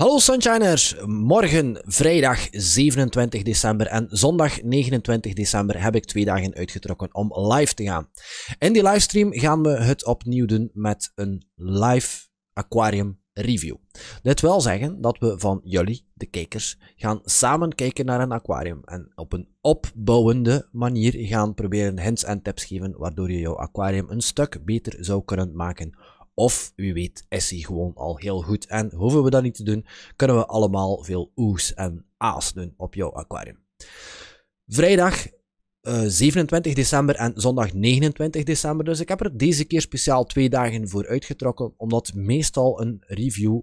Hallo Sunshiners, morgen vrijdag 27 december en zondag 29 december heb ik twee dagen uitgetrokken om live te gaan. In die livestream gaan we het opnieuw doen met een live aquarium review. Dit wil zeggen dat we van jullie, de kijkers, gaan samen kijken naar een aquarium en op een opbouwende manier gaan proberen hints en tips geven waardoor je jouw aquarium een stuk beter zou kunnen maken of wie weet is hij gewoon al heel goed en hoeven we dat niet te doen, kunnen we allemaal veel oes en a's doen op jouw aquarium. Vrijdag 27 eh, december en zondag 29 december. Dus ik heb er deze keer speciaal twee dagen voor uitgetrokken, omdat meestal een review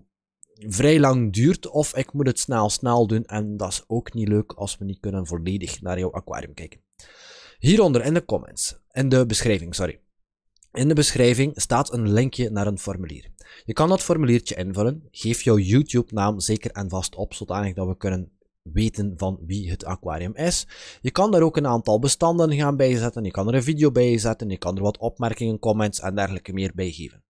vrij lang duurt of ik moet het snel snel doen en dat is ook niet leuk als we niet kunnen volledig naar jouw aquarium kijken. Hieronder in de comments, in de beschrijving, sorry. In de beschrijving staat een linkje naar een formulier. Je kan dat formuliertje invullen. Geef jouw YouTube-naam zeker en vast op, zodat dat we kunnen weten van wie het aquarium is. Je kan daar ook een aantal bestanden gaan bijzetten. Je kan er een video bij zetten. Je kan er wat opmerkingen, comments en dergelijke meer bij geven.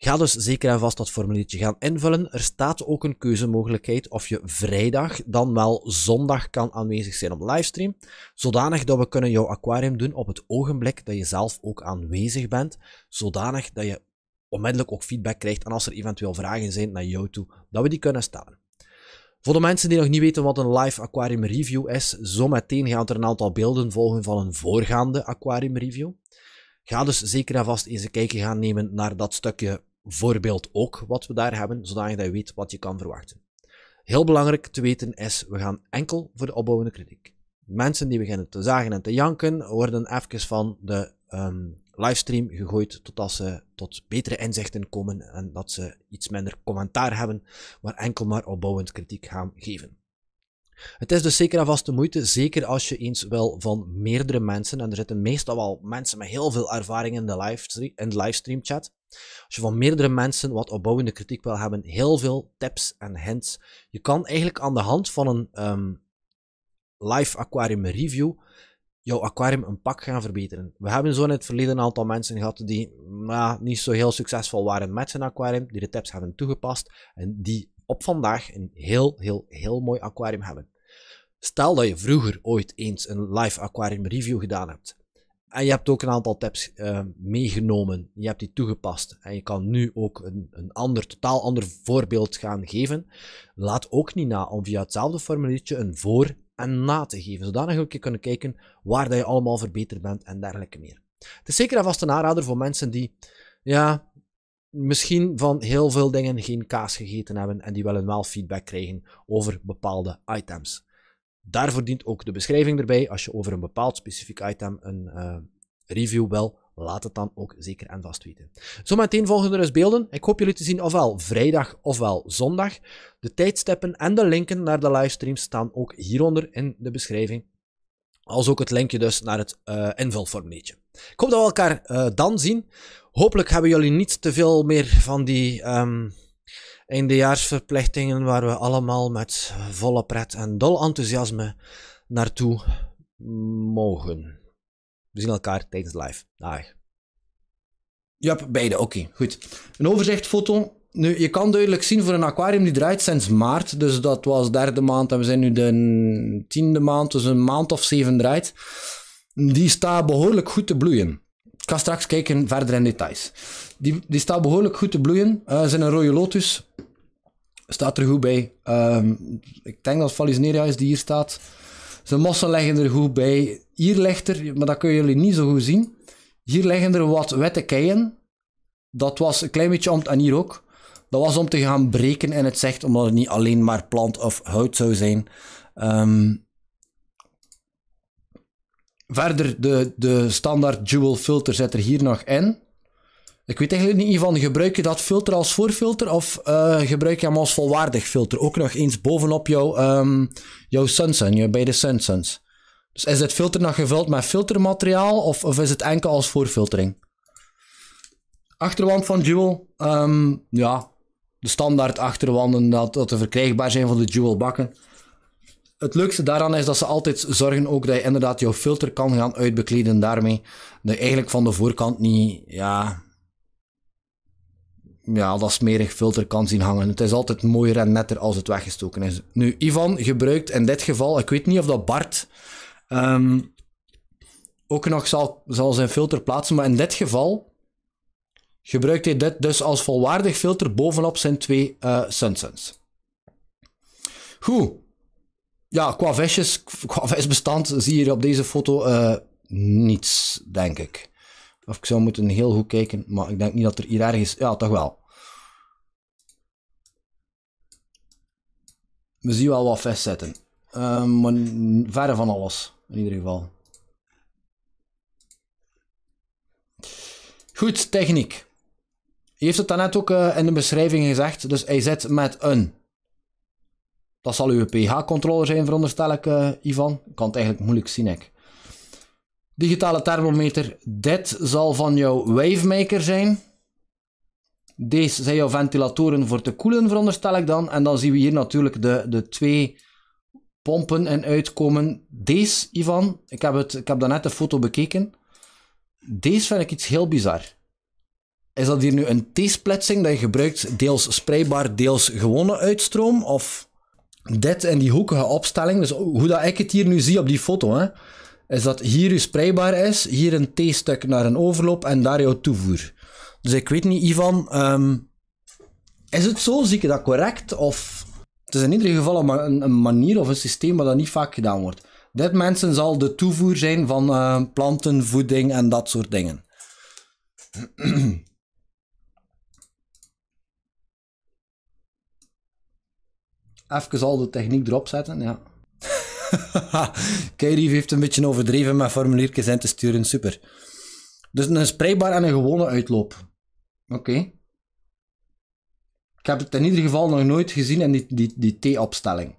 Ga dus zeker en vast dat formuliertje gaan invullen. Er staat ook een keuzemogelijkheid of je vrijdag dan wel zondag kan aanwezig zijn op livestream. Zodanig dat we kunnen jouw aquarium doen op het ogenblik dat je zelf ook aanwezig bent. Zodanig dat je onmiddellijk ook feedback krijgt en als er eventueel vragen zijn naar jou toe, dat we die kunnen stellen. Voor de mensen die nog niet weten wat een live aquarium review is, zometeen gaan er een aantal beelden volgen van een voorgaande aquarium review. Ga dus zeker en vast eens een kijkje gaan nemen naar dat stukje voorbeeld ook wat we daar hebben, zodat je weet wat je kan verwachten. Heel belangrijk te weten is, we gaan enkel voor de opbouwende kritiek. Mensen die beginnen te zagen en te janken, worden even van de um, livestream gegooid totdat ze tot betere inzichten komen en dat ze iets minder commentaar hebben, maar enkel maar opbouwend kritiek gaan geven. Het is dus zeker en de moeite, zeker als je eens wel van meerdere mensen, en er zitten meestal wel mensen met heel veel ervaring in de, livestream, in de livestream chat, als je van meerdere mensen wat opbouwende kritiek wil hebben, heel veel tips en hints. Je kan eigenlijk aan de hand van een ehm, live aquarium review jouw aquarium een pak gaan verbeteren. We hebben zo in het verleden een aantal mensen gehad die nou, niet zo heel succesvol waren met zijn aquarium, die de tips hebben toegepast en die op vandaag een heel, heel, heel mooi aquarium hebben. Stel dat je vroeger ooit eens een live aquarium review gedaan hebt. En je hebt ook een aantal tips eh, meegenomen. Je hebt die toegepast. En je kan nu ook een, een ander, totaal ander voorbeeld gaan geven. Laat ook niet na om via hetzelfde formuliertje een voor en na te geven. Zodanig ook je kunnen kijken waar dat je allemaal verbeterd bent en dergelijke meer. Het is zeker en vast een aanrader voor mensen die ja, misschien van heel veel dingen geen kaas gegeten hebben en die willen wel feedback krijgen over bepaalde items. Daarvoor dient ook de beschrijving erbij. Als je over een bepaald specifiek item een eh, review wil, laat het dan ook zeker en vast weten. Zometeen volgen er dus beelden. Ik hoop jullie te zien ofwel vrijdag ofwel zondag. De tijdstippen en de linken naar de livestreams staan ook hieronder in de beschrijving. Als ook het linkje dus naar het uh, Ik hoop dat we elkaar eh, dan zien. Hopelijk hebben jullie niet te veel meer van die... Ehm, eindejaarsverplichtingen waar we allemaal met volle pret en dol enthousiasme naartoe mogen. We zien elkaar tijdens live. Dag. Ja, beide. Oké, goed. Een overzichtfoto. Nu, je kan duidelijk zien voor een aquarium die draait sinds maart. Dus dat was derde maand en we zijn nu de tiende maand. Dus een maand of zeven draait. Die staat behoorlijk goed te bloeien. Ik ga straks kijken verder in details. Die, die staat behoorlijk goed te bloeien. Uh, zijn een rode lotus. Staat er goed bij. Ehm, ik denk dat Valisneria is die hier staat. Zijn mossen leggen er goed bij. Hier ligt er, maar dat kunnen jullie niet zo goed zien. Hier liggen er wat witte keien. Dat was een klein beetje om, en hier ook. Dat was om te gaan breken in het zegt omdat het niet alleen maar plant of hout zou zijn. Um, Verder, de, de standaard Jewel filter zit er hier nog in. Ik weet eigenlijk niet, van gebruik je dat filter als voorfilter of eh, gebruik je hem als volwaardig filter? Ook nog eens bovenop jouw, um, jouw Sunsun, je beide Sunsuns. Dus is dit filter nog gevuld met filtermateriaal of, of is het enkel als voorfiltering? Achterwand van Jewel, ehm, ja, de standaard achterwanden dat, dat verkrijgbaar zijn van de Jewel bakken het leukste daaraan is dat ze altijd zorgen ook dat je inderdaad jouw filter kan gaan uitbekleden daarmee. Dat je eigenlijk van de voorkant niet, ja, ja, dat smerig filter kan zien hangen. Het is altijd mooier en netter als het weggestoken is. Nu, Ivan gebruikt in dit geval, ik weet niet of dat Bart ehm, ook nog zal, zal zijn filter plaatsen, maar in dit geval gebruikt hij dit dus als volwaardig filter bovenop zijn twee uh, eh, Sunsens. Goed, ja, qua visjes, qua visbestand zie je op deze foto eh, niets, denk ik. Of ik zou moeten heel goed kijken, maar ik denk niet dat er hier ergens... Ja, toch wel. We zien wel wat vis zitten. Eh, maar verre van alles, in ieder geval. Goed, techniek. Hij heeft het daarnet ook eh, in de beschrijving gezegd. Dus hij zit met een dat zal uw pH-controller zijn, veronderstel ik, uh, Ivan. Ik kan het eigenlijk moeilijk zien, ik. Digitale thermometer. Dit zal van jouw wavemaker zijn. Deze zijn jouw ventilatoren voor te koelen, veronderstel ik dan. En dan zien we hier natuurlijk de, de twee pompen en uitkomen. Deze, Ivan, ik heb, het, ik heb daarnet de foto bekeken. Deze vind ik iets heel bizar. Is dat hier nu een T-splitsing dat je gebruikt, deels spreidbaar, deels gewone uitstroom? Of dit in die hoekige opstelling, dus hoe dat ik het hier nu zie op die foto, hè, is dat hier je dus spreidbaar is, hier een T-stuk naar een overloop en daar jouw toevoer. Dus ik weet niet, Ivan, ehm, is het zo? Zie ik dat correct? Of het is in ieder geval een, manier of een systeem waar dat niet vaak gedaan wordt. Dit mensen zal de toevoer zijn van uh, planten, voeding en dat soort dingen. even al de techniek erop zetten, ja. Kerry heeft een beetje overdreven met formuliertjes in te sturen, super. Dus een spraybaar en een gewone uitloop. Oké. Ik heb het in ieder geval nog nooit gezien in die, die, die T-opstelling.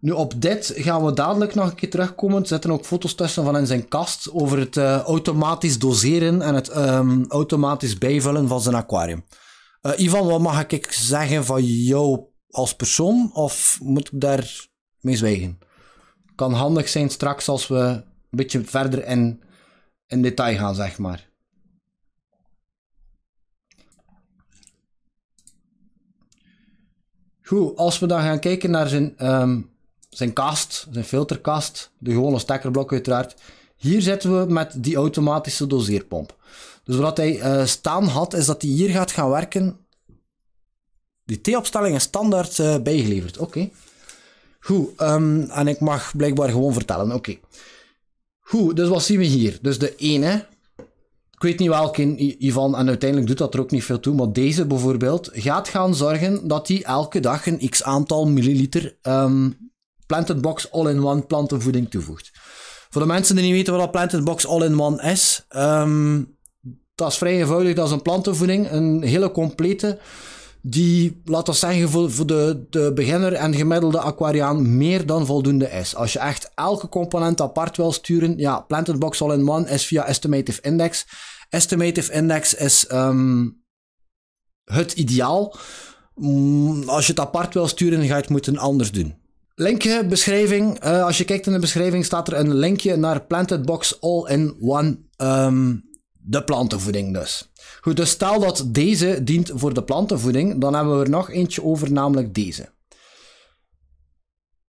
Nu, op dit gaan we dadelijk nog een keer terugkomen. Er zitten ook foto's tussen van in zijn kast over het eh, automatisch doseren en het ehm, automatisch bijvullen van zijn aquarium. Uh, Ivan, wat mag ik zeggen van jouw als persoon of moet ik daar mee zwijgen? Kan handig zijn straks als we een beetje verder in, in detail gaan, zeg maar. Goed, als we dan gaan kijken naar zijn, ehm, zijn kast, zijn filterkast, de gewone stekkerblok uiteraard. Hier zitten we met die automatische doseerpomp. Dus wat hij eh, staan had, is dat hij hier gaat gaan werken die theeopstelling is standaard eh, bijgeleverd. Oké. Goed, ehm, en ik mag blijkbaar gewoon vertellen. Oké. Goed, dus wat zien we hier? Dus de ene, ik weet niet welke, Ivan, en uiteindelijk doet dat er ook niet veel toe, maar deze bijvoorbeeld gaat gaan zorgen dat hij elke dag een x aantal milliliter um, ehm, Planted Box All-in-One plantenvoeding toevoegt. Voor de mensen die niet weten wat een Planted Box All-in-One is, ehm, dat is vrij eenvoudig. Dat is een plantenvoeding, een hele complete die, laten we zeggen, voor, voor de, de beginner en gemiddelde aquariaan meer dan voldoende is. Als je echt elke component apart wil sturen, ja, Planted box All-in-One is via Estimative Index. Estimative Index is ehm, het ideaal. Mm, als je het apart wil sturen, ga je het moeten anders doen. Linkje, beschrijving. Eh, als je kijkt in de beschrijving staat er een linkje naar Planted Box All-in-One ehm, de plantenvoeding dus. Goed, dus stel dat deze dient voor de plantenvoeding, dan hebben we er nog eentje over, namelijk deze.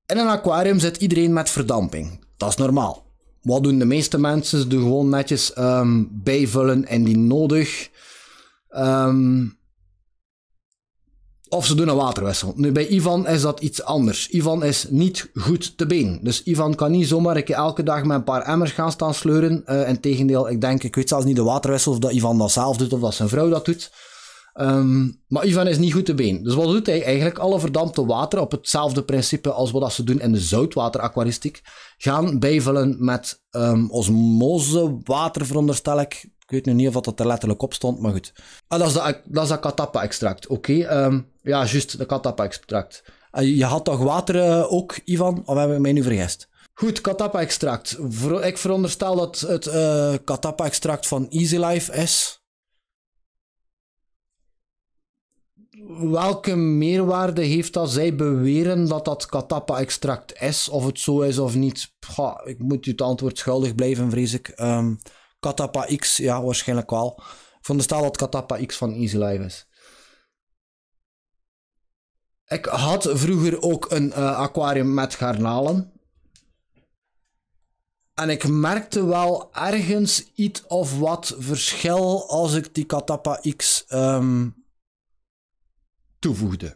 In een aquarium zit iedereen met verdamping. Dat is normaal. Wat doen de meeste mensen? Ze doen gewoon netjes um, bijvullen indien nodig. Um, of ze doen een waterwissel. Nu, bij Ivan is dat iets anders. Ivan is niet goed te been. Dus Ivan kan niet zomaar elke dag met een paar emmers gaan staan sleuren. Uh, eh, Integendeel, ik denk, ik weet zelfs niet de waterwissel of dat Ivan dat zelf doet of dat zijn vrouw dat doet. Ehm, maar Ivan is niet goed te been. Dus wat doet hij? Eigenlijk alle verdampte water, op hetzelfde principe als wat ze doen in de zoutwateraquaristiek, gaan bijvullen met um, ehm, osmosewater, veronderstel ik. Ik weet nu niet of dat er letterlijk op stond, maar goed. Ah, dat is dat, dat katappa-extract. Oké, ehm, ja, juist, de katapa-extract. Eh, je had toch water eh, ook, Ivan? Of hebben we mij nu vergist? Goed, katapa-extract. Ik veronderstel dat het uh, eh, katapa-extract van Easy Life is. Welke meerwaarde heeft dat zij beweren dat dat katapa-extract is? Of het zo is of niet? ik moet u het antwoord schuldig blijven, vrees ik. Um, ehm, katapa X, ja, waarschijnlijk wel. Ik veronderstel dat katapa X van Easy Life is. Ik had vroeger ook een eh, aquarium met garnalen. En ik merkte wel ergens iets of wat verschil als ik die Katapa X ehm, toevoegde.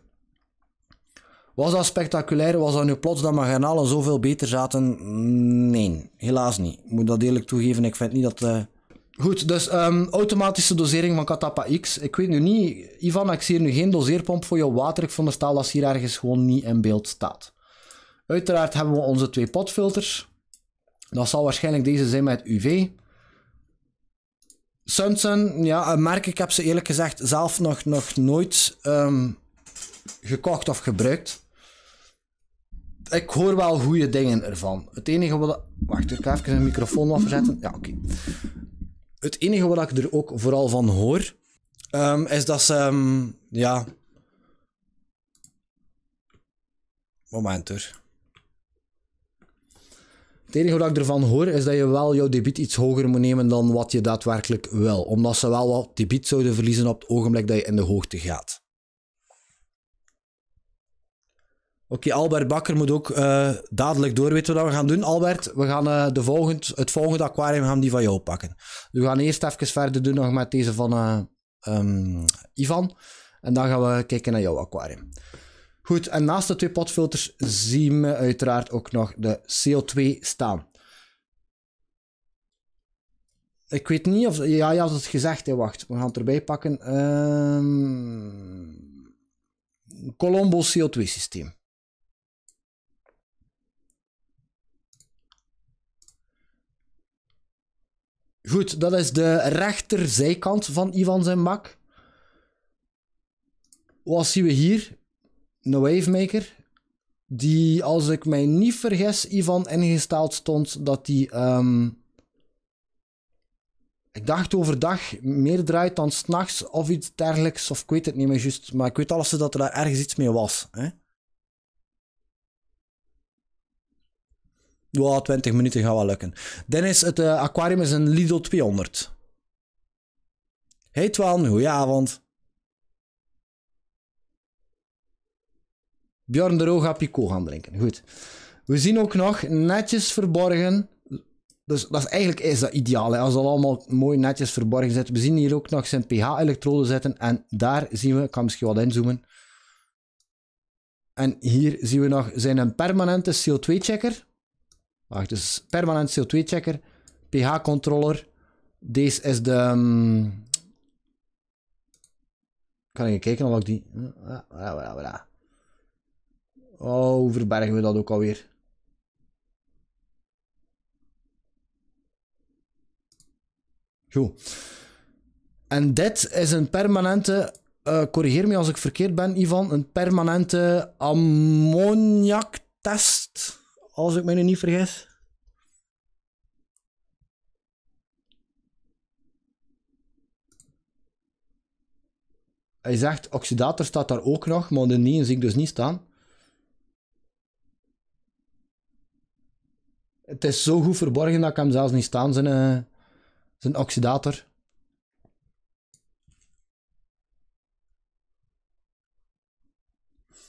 Was dat spectaculair? Was dat nu plots dat mijn garnalen zoveel beter zaten? Mm, nee, helaas niet. Ik moet dat eerlijk toegeven. Ik vind niet dat eh, Goed, dus ehm, automatische dosering van Katapa X. Ik weet nu niet, Ivan, ik zie hier nu geen doseerpomp voor je water. Ik dat hier ergens gewoon niet in beeld staat. Uiteraard hebben we onze twee potfilters. Dat zal waarschijnlijk deze zijn met UV. Sunsun, ja, merk. Ik heb ze eerlijk gezegd zelf nog, nog nooit ehm, gekocht of gebruikt. Ik hoor wel goede dingen ervan. Het enige wat... Wacht, ik ga even een microfoon afzetten. Ja, oké het enige wat ik er ook vooral van hoor, ehm, is dat ze, ehm, ja... Moment Het enige wat ik ervan hoor is dat je wel jouw debiet iets hoger moet nemen dan wat je daadwerkelijk wil. Omdat ze wel wat debiet zouden verliezen op het ogenblik dat je in de hoogte gaat. Oké, Albert Bakker moet ook eh, dadelijk door weten wat we gaan doen. Albert, we gaan eh, de volgend, het volgende aquarium gaan die van jou pakken. We gaan eerst even verder doen nog met deze van eh, ehm, Ivan. En dan gaan we kijken naar jouw aquarium. Goed, en naast de twee potfilters zien we uiteraard ook nog de CO2 staan. Ik weet niet of... Ja, je had het gezegd, wacht. We gaan het erbij pakken. Ehm, Colombo CO2 systeem. Goed, dat is de rechterzijkant van Ivan zijn bak. Wat zien we hier? Een wavemaker. Die, als ik mij niet vergis, Ivan ingesteld stond dat hij... Ehm, ik dacht overdag meer draait dan s'nachts of iets dergelijks. Of ik weet het niet meer juist. Maar ik weet alles dat er daar ergens iets mee was. Hè? Wow, 20 minuten gaat wel lukken. Dennis, het eh, aquarium is een Lido 200. Hey Twan, goedenavond. Bjorn de Roo gaat Pico gaan drinken. Goed. We zien ook nog netjes verborgen. Dus dat is eigenlijk is dat ideaal. Hè? Als dat allemaal mooi netjes verborgen zit. We zien hier ook nog zijn pH-elektrode zitten. En daar zien we, ik kan misschien wat inzoomen. En hier zien we nog zijn een permanente CO2-checker. Wacht, dus permanent CO2-checker, pH-controller. Deze is de... Kan ehm, ik kijken of ik die... Oh, hoe verbergen we dat ook alweer? Goed. En dit is een permanente, uh, corrigeer me als ik verkeerd ben, Ivan, een permanente ammoniaktest als ik mij nu niet vergis. Hij zegt, oxidator staat daar ook nog, maar de 9 zie ik dus niet staan. Het is zo goed verborgen dat ik hem zelfs niet staan, zijn, eh, zijn oxidator.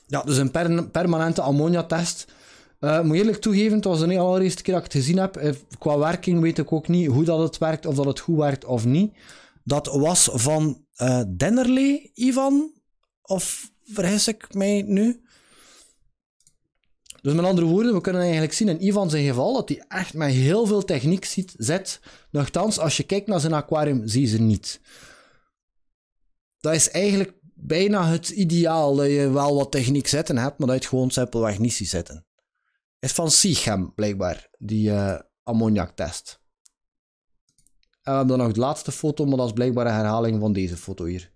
Ja, dus een permanente ammonia-test uh, moet eerlijk toegeven, het was de allereerste keer dat ik het gezien heb. Eh, qua werking weet ik ook niet hoe dat het werkt, of dat het goed werkt of niet. Dat was van uh, Ivan? Of vergis ik mij nu? Dus met andere woorden, we kunnen eigenlijk zien in Ivan zijn geval dat hij echt met heel veel techniek ziet, zet. Nochtans, als je kijkt naar zijn aquarium, zie je ze niet. Dat is eigenlijk bijna het ideaal, dat je wel wat techniek zetten hebt, maar dat je het gewoon simpelweg niet ziet zitten. Is van Sichem, blijkbaar, die uh, eh, ammoniaktest. En we hebben dan nog de laatste foto, maar dat is blijkbaar een herhaling van deze foto hier.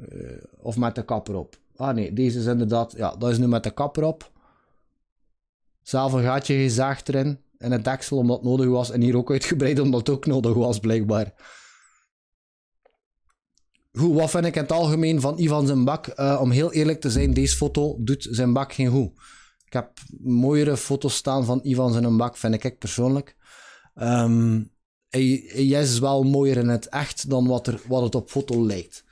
Eh, of met de kapper op. Ah nee, deze is inderdaad, ja, dat is nu met de kapper op. Zelf een gaatje gezaagd erin, in het deksel, omdat het nodig was. En hier ook uitgebreid, omdat het ook nodig was, blijkbaar. Goed, wat vind ik in het algemeen van Ivan zijn bak? Eh, om heel eerlijk te zijn, deze foto doet zijn bak geen goed. Ik heb mooiere foto's staan van Ivan zijn bak, vind ik persoonlijk. Um, hij, hij, is wel mooier in het echt dan wat, er, wat het op foto lijkt.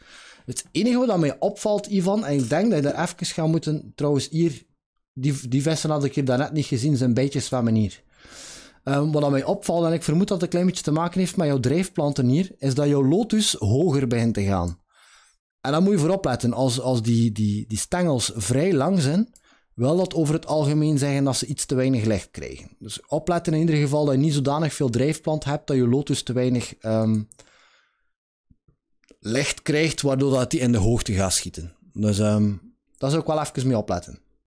Het enige wat mij opvalt, Ivan, en ik denk dat je daar even gaan moeten... Trouwens, hier, die, die vissen had ik hier daarnet niet gezien, zijn bijtjes zwemmen hier. Ehm, wat aan mij opvalt, en ik vermoed dat het een klein beetje te maken heeft met jouw drijfplanten hier, is dat jouw lotus hoger begint te gaan. En dan moet je voor opletten, als, als die, die, die stengels vrij lang zijn, wil dat over het algemeen zeggen dat ze iets te weinig licht krijgen. Dus opletten in ieder geval dat je niet zodanig veel drijfplant hebt dat je lotus te weinig ehm, licht krijgt, waardoor dat die in de hoogte gaat schieten. Dus um, daar zou ik wel even mee opletten.